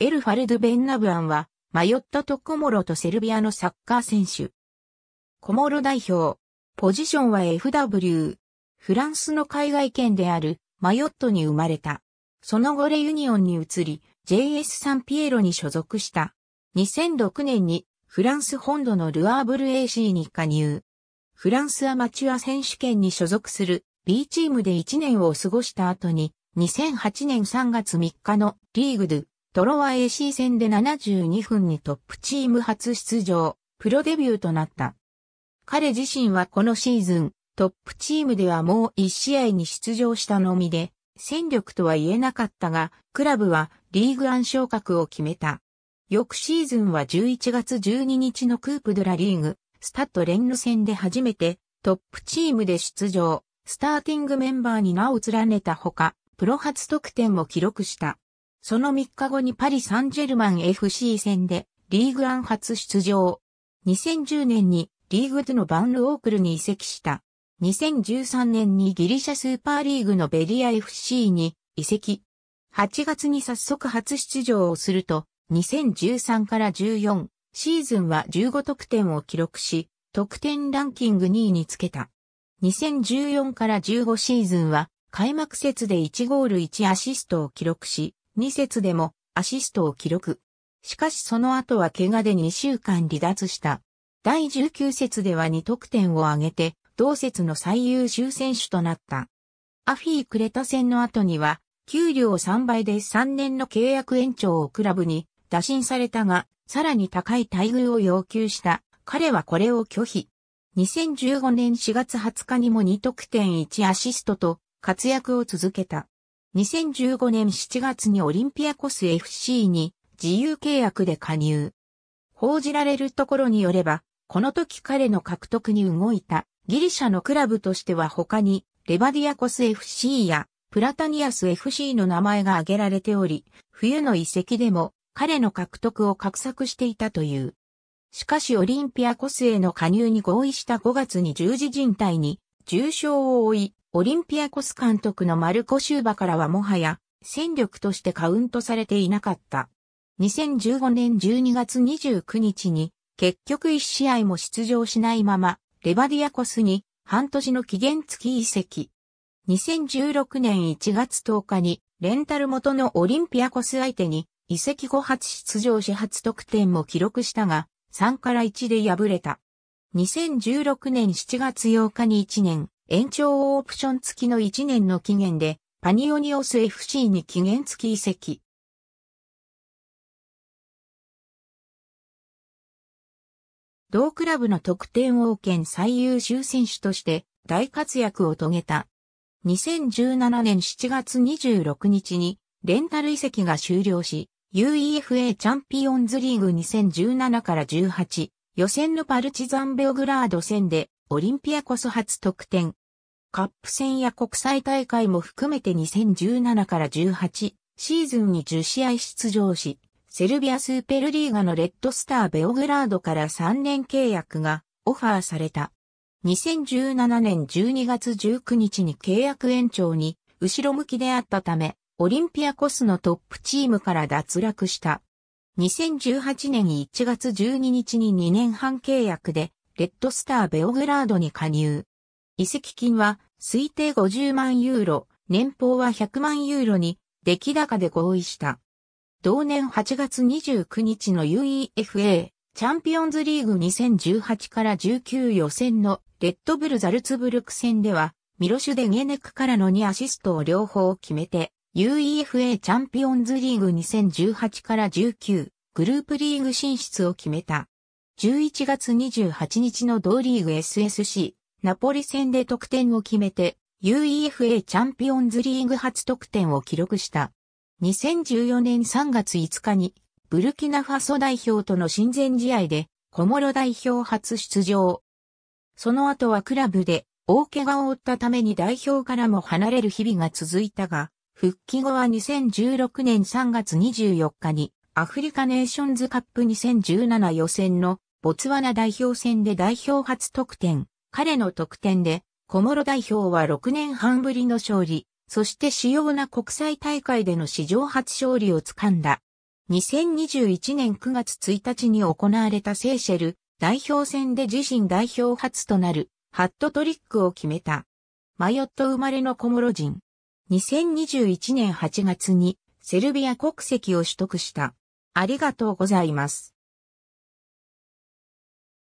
エルファルド・ベンナブアンは、マヨット・とコモロとセルビアのサッカー選手。コモロ代表。ポジションは FW。フランスの海外圏であるマヨットに生まれた。その後レユニオンに移り、JS サンピエロに所属した。2006年にフランス本土のルアーブル AC に加入。フランスアマチュア選手権に所属する B チームで1年を過ごした後に、2008年3月3日のリーグドゥトロワ AC 戦で72分にトップチーム初出場、プロデビューとなった。彼自身はこのシーズン、トップチームではもう1試合に出場したのみで、戦力とは言えなかったが、クラブはリーグ暗昇格を決めた。翌シーズンは11月12日のクープドラリーグ、スタッド連ン戦で初めてトップチームで出場、スターティングメンバーに名を連ねたほか、プロ初得点を記録した。その3日後にパリ・サンジェルマン FC 戦でリーグアン初出場。2010年にリーグでのバンルオークルに移籍した。2013年にギリシャスーパーリーグのベリア FC に移籍。8月に早速初出場をすると、2013から14シーズンは15得点を記録し、得点ランキング2位につけた。2014から15シーズンは開幕節で1ゴール1アシストを記録し、2節でもアシストを記録。しかしその後は怪我で2週間離脱した。第19節では2得点を挙げて、同節の最優秀選手となった。アフィー・クレタ戦の後には、給料3倍で3年の契約延長をクラブに打診されたが、さらに高い待遇を要求した。彼はこれを拒否。2015年4月20日にも2得点1アシストと活躍を続けた。2015年7月にオリンピアコス FC に自由契約で加入。報じられるところによれば、この時彼の獲得に動いたギリシャのクラブとしては他にレバディアコス FC やプラタニアス FC の名前が挙げられており、冬の遺跡でも彼の獲得を画策していたという。しかしオリンピアコスへの加入に合意した5月に十字人体に重傷を負い、オリンピアコス監督のマルコ・シューバからはもはや戦力としてカウントされていなかった。2015年12月29日に結局1試合も出場しないままレバディアコスに半年の期限付き移籍。2016年1月10日にレンタル元のオリンピアコス相手に移籍後初出場し初得点も記録したが3から1で敗れた。2016年7月8日に1年延長オプション付きの1年の期限で、パニオニオス FC に期限付き移籍。同クラブの得点王権最優秀選手として大活躍を遂げた。2017年7月26日にレンタル移籍が終了し、UEFA チャンピオンズリーグ2017から18予選のパルチザンベオグラード戦でオリンピアコス初得点。カップ戦や国際大会も含めて2017から18シーズンに10試合出場し、セルビアスーペルリーガのレッドスターベオグラードから3年契約がオファーされた。2017年12月19日に契約延長に後ろ向きであったため、オリンピアコスのトップチームから脱落した。2018年1月12日に2年半契約でレッドスターベオグラードに加入。移籍金は推定50万ユーロ、年俸は100万ユーロに出来高で合意した。同年8月29日の UEFA チャンピオンズリーグ2018から19予選のレッドブルザルツブルク戦ではミロシュデゲネクからの2アシストを両方決めて UEFA チャンピオンズリーグ2018から19グループリーグ進出を決めた。11月28日の同リーグ SSC、ナポリ戦で得点を決めて、UEFA チャンピオンズリーグ初得点を記録した。2014年3月5日に、ブルキナファソ代表との親善試合で、小諸代表初出場。その後はクラブで、大怪我を負ったために代表からも離れる日々が続いたが、復帰後は2016年3月24日に、アフリカネーションズカップ2017予選のボツワナ代表戦で代表初得点、彼の得点で、小諸代表は6年半ぶりの勝利、そして主要な国際大会での史上初勝利をつかんだ。2021年9月1日に行われたセーシェル代表戦で自身代表初となるハットトリックを決めた。マヨット生まれの小諸人。2021年8月にセルビア国籍を取得した。ありがとうございます。